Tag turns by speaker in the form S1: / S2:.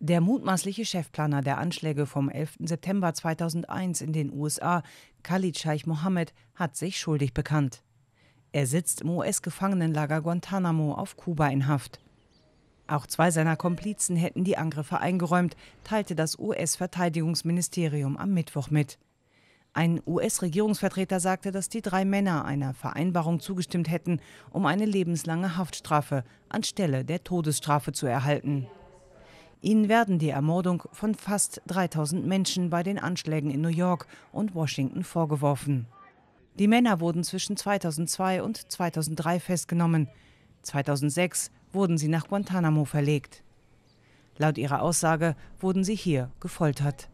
S1: Der mutmaßliche Chefplaner der Anschläge vom 11. September 2001 in den USA, Khalid Scheich Mohammed, hat sich schuldig bekannt. Er sitzt im US-Gefangenenlager Guantanamo auf Kuba in Haft. Auch zwei seiner Komplizen hätten die Angriffe eingeräumt, teilte das US-Verteidigungsministerium am Mittwoch mit. Ein US-Regierungsvertreter sagte, dass die drei Männer einer Vereinbarung zugestimmt hätten, um eine lebenslange Haftstrafe anstelle der Todesstrafe zu erhalten. Ihnen werden die Ermordung von fast 3000 Menschen bei den Anschlägen in New York und Washington vorgeworfen. Die Männer wurden zwischen 2002 und 2003 festgenommen. 2006 wurden sie nach Guantanamo verlegt. Laut ihrer Aussage wurden sie hier gefoltert.